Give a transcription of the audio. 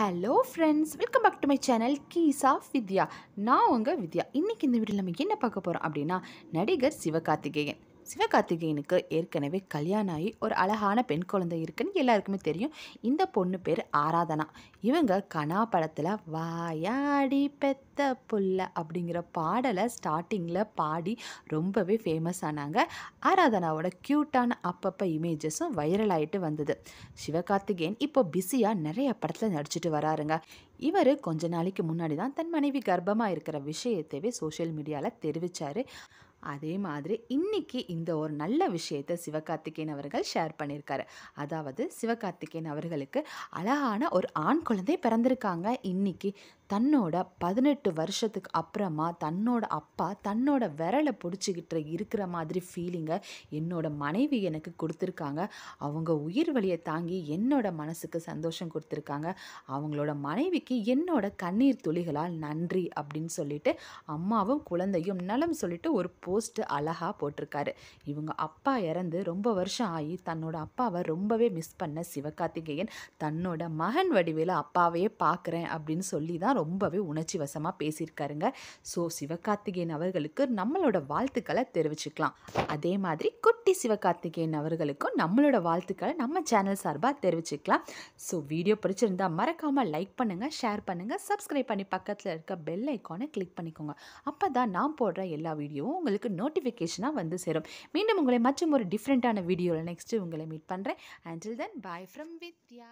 hello friends welcome back to my channel keys of Vidya நான் உங்கள் வித்யா இன்றைக்கி இந்த வீடியோ நம்ம என்ன பார்க்க போகிறோம் அப்படின்னா நடிகர் சிவகார்த்திகேயன் சிவகார்த்திகேயனுக்கு ஏற்கனவே கல்யாணம் ஆகி ஒரு அழகான பெண் குழந்தை இருக்குன்னு எல்லாருக்குமே தெரியும் இந்த பொண்ணு பேர் ஆராதனா இவங்க கனா படத்தில் வாயாடி பெத்த புல்ல அப்படிங்கிற பாடலை ஸ்டார்டிங்கில் பாடி ரொம்பவே ஃபேமஸ் ஆனாங்க ஆராதனாவோட க்யூட்டான அப்பப்போ இமேஜஸும் வைரல் ஆகிட்டு வந்தது சிவகார்த்திகேயன் இப்போ பிஸியாக நிறைய படத்தில் நடிச்சிட்டு வராருங்க இவர் கொஞ்ச நாளைக்கு முன்னாடி தான் தன் மனைவி கர்ப்பமாக இருக்கிற விஷயத்தவே சோஷியல் மீடியாவில் தெரிவித்தார் அதே மாதிரி இன்றைக்கி இந்த ஒரு நல்ல விஷயத்தை சிவகார்த்திகேயன் அவர்கள் ஷேர் பண்ணியிருக்காரு அதாவது சிவகார்த்திகேயன் அவர்களுக்கு அழகான ஒரு ஆண் குழந்தை பிறந்திருக்காங்க இன்னைக்கு தன்னோட பதினெட்டு வருஷத்துக்கு அப்புறமா தன்னோட அப்பா தன்னோட விரலை பிடிச்சிக்கிட்டு இருக்கிற மாதிரி ஃபீலிங்கை என்னோட மனைவி எனக்கு கொடுத்துருக்காங்க அவங்க உயிர் வழியை தாங்கி என்னோட மனசுக்கு சந்தோஷம் கொடுத்துருக்காங்க அவங்களோட மனைவிக்கு என்னோட கண்ணீர் துளிகளால் நன்றி அப்படின்னு சொல்லிட்டு அம்மாவும் குழந்தையும் நலம் சொல்லிட்டு ஒரு போஸ்ட்டு அழகாக போட்டிருக்காரு இவங்க அப்பா இறந்து ரொம்ப வருஷம் ஆகி தன்னோட அப்பாவை ரொம்பவே மிஸ் பண்ண சிவகார்த்திகேயன் தன்னோட மகன் வடிவேல அப்பாவையே பார்க்குறேன் அப்படின்னு சொல்லி தான் ரொம்பவே உணர்ச்சி வசமாக பேசியிருக்காருங்க ஸோ சிவகார்த்திகேயன் அவர்களுக்கு நம்மளோட வாழ்த்துக்களை தெரிவிச்சுக்கலாம் அதே மாதிரி குட்டி சிவகார்த்திகேயன் அவர்களுக்கும் நம்மளோட வாழ்த்துக்களை நம்ம சேனல் சார்பாக தெரிவிச்சுக்கலாம் ஸோ வீடியோ பிடிச்சிருந்தால் மறக்காமல் லைக் பண்ணுங்கள் ஷேர் பண்ணுங்கள் சப்ஸ்கிரைப் பண்ணி பக்கத்தில் இருக்க பெல் ஐக்கானை கிளிக் பண்ணிக்கோங்க அப்போ தான் நான் போடுற எல்லா வீடியோவும் உங்களுக்கு உங்களுக்கு நோட்டிஃபிகேஷனாக வந்து சேரும் மீண்டும் உங்களை மற்றும் ஒரு டிஃப்ரெண்ட்டான வீடியோவில் நெக்ஸ்ட்டு உங்களை மீட் பண்ணுறேன் until then bye from Vidya